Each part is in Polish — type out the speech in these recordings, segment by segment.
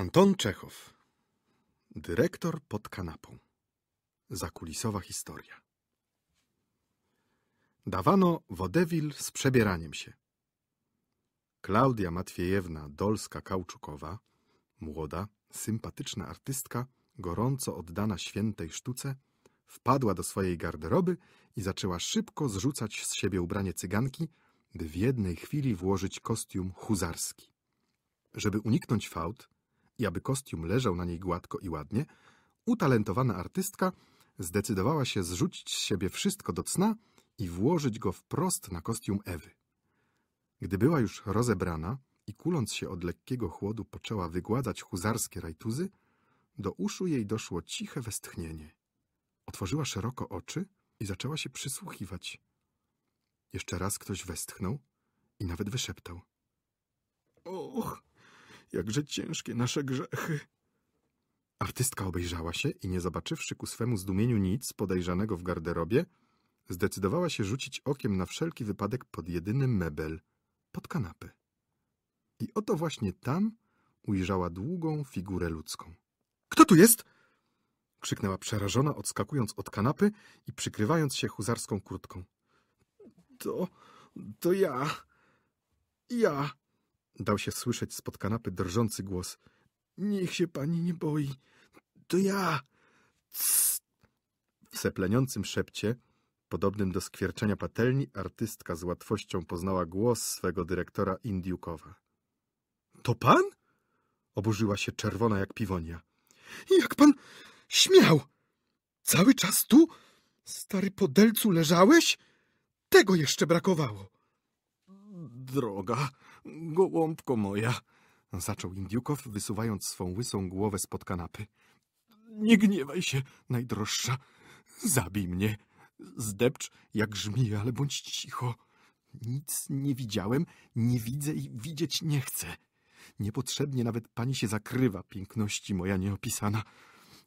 Anton Czechow. Dyrektor pod kanapą. Zakulisowa historia. Dawano wodewil z przebieraniem się. Klaudia Matwiejewna Dolska-Kauczukowa, młoda, sympatyczna artystka, gorąco oddana świętej sztuce, wpadła do swojej garderoby i zaczęła szybko zrzucać z siebie ubranie cyganki, by w jednej chwili włożyć kostium huzarski. Żeby uniknąć fałd, i aby kostium leżał na niej gładko i ładnie, utalentowana artystka zdecydowała się zrzucić z siebie wszystko do cna i włożyć go wprost na kostium Ewy. Gdy była już rozebrana i kuląc się od lekkiego chłodu poczęła wygładzać huzarskie rajtuzy, do uszu jej doszło ciche westchnienie. Otworzyła szeroko oczy i zaczęła się przysłuchiwać. Jeszcze raz ktoś westchnął i nawet wyszeptał. Och, jakże ciężkie nasze grzechy. Artystka obejrzała się i nie zobaczywszy ku swemu zdumieniu nic podejrzanego w garderobie, zdecydowała się rzucić okiem na wszelki wypadek pod jedyny mebel, pod kanapę. I oto właśnie tam ujrzała długą figurę ludzką. Kto tu jest? krzyknęła przerażona, odskakując od kanapy i przykrywając się huzarską kurtką. To. to ja. Ja. Dał się słyszeć spod kanapy drżący głos. Niech się pani nie boi. To ja. Cs. W sepleniącym szepcie, podobnym do skwierczenia patelni, artystka z łatwością poznała głos swego dyrektora Indiukowa. To pan? Oburzyła się czerwona jak piwonia. Jak pan śmiał? Cały czas tu? Stary podelcu leżałeś? Tego jeszcze brakowało droga, gołąbko moja, zaczął Indiukow, wysuwając swą łysą głowę spod kanapy. Nie gniewaj się, najdroższa. Zabij mnie. Zdepcz jak żmij, ale bądź cicho. Nic nie widziałem, nie widzę i widzieć nie chcę. Niepotrzebnie nawet pani się zakrywa, piękności moja nieopisana.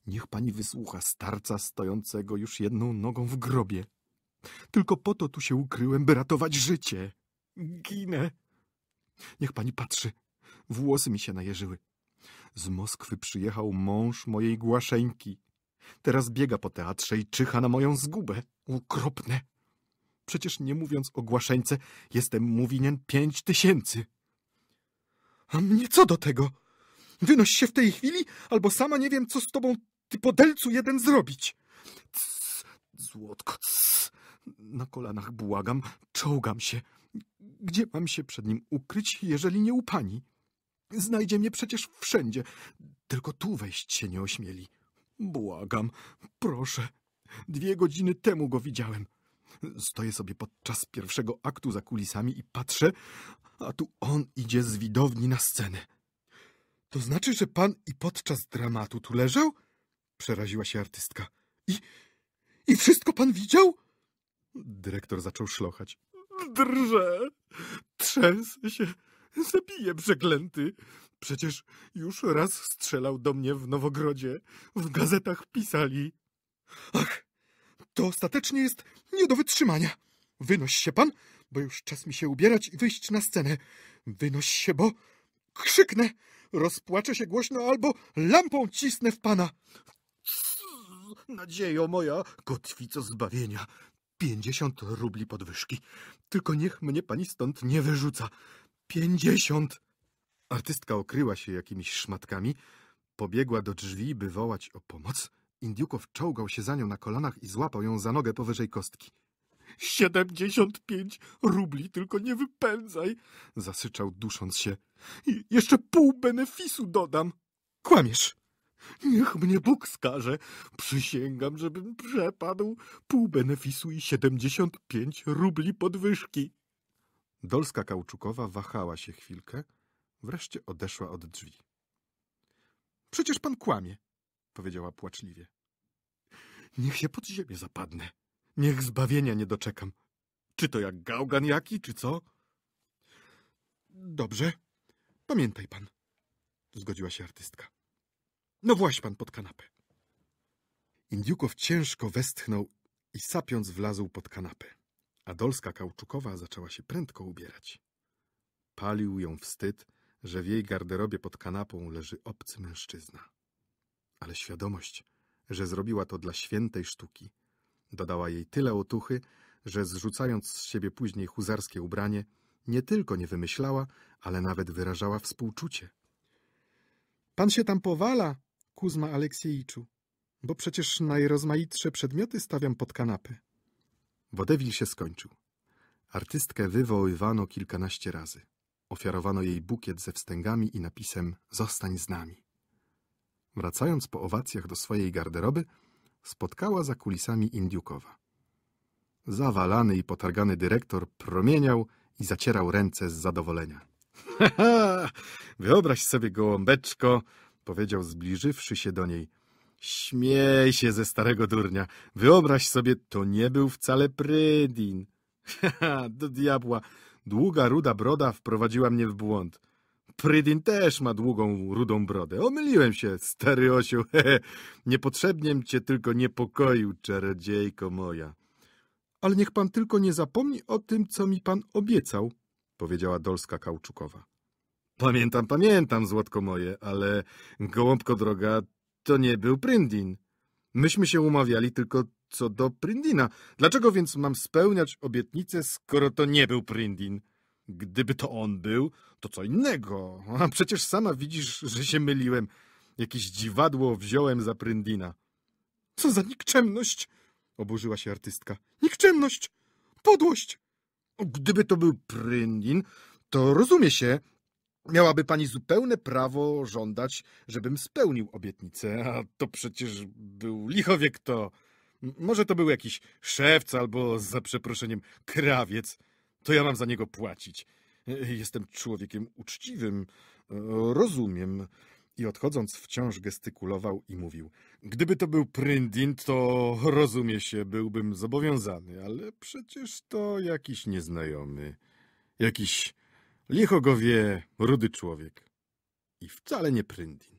Niech pani wysłucha starca stojącego już jedną nogą w grobie. Tylko po to tu się ukryłem, by ratować życie. Ginę. Niech pani patrzy. Włosy mi się najeżyły. Z Moskwy przyjechał mąż mojej Głaszeńki. Teraz biega po teatrze i czyha na moją zgubę. Ukropne. Przecież nie mówiąc o Głaszeńce, jestem mu winien pięć tysięcy. A mnie co do tego? Wynoś się w tej chwili, albo sama nie wiem, co z tobą, ty podelcu jeden, zrobić. Cs, złotko, cs. Na kolanach błagam, czołgam się. Gdzie mam się przed nim ukryć, jeżeli nie u pani? Znajdzie mnie przecież wszędzie, tylko tu wejść się nie ośmieli. Błagam, proszę. Dwie godziny temu go widziałem. Stoję sobie podczas pierwszego aktu za kulisami i patrzę, a tu on idzie z widowni na scenę. To znaczy, że pan i podczas dramatu tu leżał? Przeraziła się artystka. I, i wszystko pan widział? Dyrektor zaczął szlochać. Drże, trzęsę się, zabiję przeklęty. Przecież już raz strzelał do mnie w Nowogrodzie. W gazetach pisali. Ach, to ostatecznie jest nie do wytrzymania. Wynoś się pan, bo już czas mi się ubierać i wyjść na scenę. Wynoś się, bo krzyknę, rozpłaczę się głośno albo lampą cisnę w pana. Nadziejo moja, kotwico zbawienia, Pięćdziesiąt rubli podwyżki. Tylko niech mnie pani stąd nie wyrzuca. Pięćdziesiąt! Artystka okryła się jakimiś szmatkami, pobiegła do drzwi, by wołać o pomoc. Indiukow czołgał się za nią na kolanach i złapał ją za nogę powyżej kostki. Siedemdziesiąt pięć rubli, tylko nie wypędzaj! Zasyczał, dusząc się. I jeszcze pół benefisu dodam! Kłamiesz! Niech mnie Bóg skaże. Przysięgam, żebym przepadł pół benefisu i siedemdziesiąt pięć rubli podwyżki. Dolska Kauczukowa wahała się chwilkę, wreszcie odeszła od drzwi. Przecież pan kłamie, powiedziała płaczliwie. Niech się pod ziemię zapadnę. Niech zbawienia nie doczekam. Czy to jak gałgan jaki, czy co? Dobrze. Pamiętaj pan, zgodziła się artystka. No właśnie pan pod kanapę. Indiukow ciężko westchnął i sapiąc wlazł pod kanapę. A Dolska Kauczukowa zaczęła się prędko ubierać. Palił ją wstyd, że w jej garderobie pod kanapą leży obcy mężczyzna. Ale świadomość, że zrobiła to dla świętej sztuki, dodała jej tyle otuchy, że zrzucając z siebie później huzarskie ubranie, nie tylko nie wymyślała, ale nawet wyrażała współczucie. — Pan się tam powala! Kuzma Aleksiejiczu, bo przecież najrozmaitsze przedmioty stawiam pod kanapy. Wodewil się skończył. Artystkę wywoływano kilkanaście razy. Ofiarowano jej bukiet ze wstęgami i napisem Zostań z nami. Wracając po owacjach do swojej garderoby, spotkała za kulisami Indiukowa. Zawalany i potargany dyrektor promieniał i zacierał ręce z zadowolenia. — Ha Wyobraź sobie, gołąbeczko, powiedział zbliżywszy się do niej. Śmiej się ze starego durnia. Wyobraź sobie, to nie był wcale Prydin. do diabła. Długa, ruda broda wprowadziła mnie w błąd. Prydin też ma długą, rudą brodę. Omyliłem się, stary nie Niepotrzebniem cię tylko niepokoił, czarodziejko moja. Ale niech pan tylko nie zapomni o tym, co mi pan obiecał, powiedziała Dolska Kauczukowa. Pamiętam, pamiętam, złotko moje, ale gołąbko droga, to nie był Pryndin. Myśmy się umawiali tylko co do Pryndina. Dlaczego więc mam spełniać obietnicę, skoro to nie był Pryndin? Gdyby to on był, to co innego. A przecież sama widzisz, że się myliłem. Jakieś dziwadło wziąłem za Pryndina. Co za nikczemność! Oburzyła się artystka. Nikczemność! Podłość! Gdyby to był Pryndin, to rozumie się, Miałaby pani zupełne prawo żądać, żebym spełnił obietnicę, a to przecież był lichowiek to. Może to był jakiś szewc albo, za przeproszeniem, krawiec. To ja mam za niego płacić. Jestem człowiekiem uczciwym, e, rozumiem. I odchodząc wciąż gestykulował i mówił. Gdyby to był Pryndin, to rozumie się, byłbym zobowiązany, ale przecież to jakiś nieznajomy, jakiś Licho go wie, rudy człowiek. I wcale nie pryndy.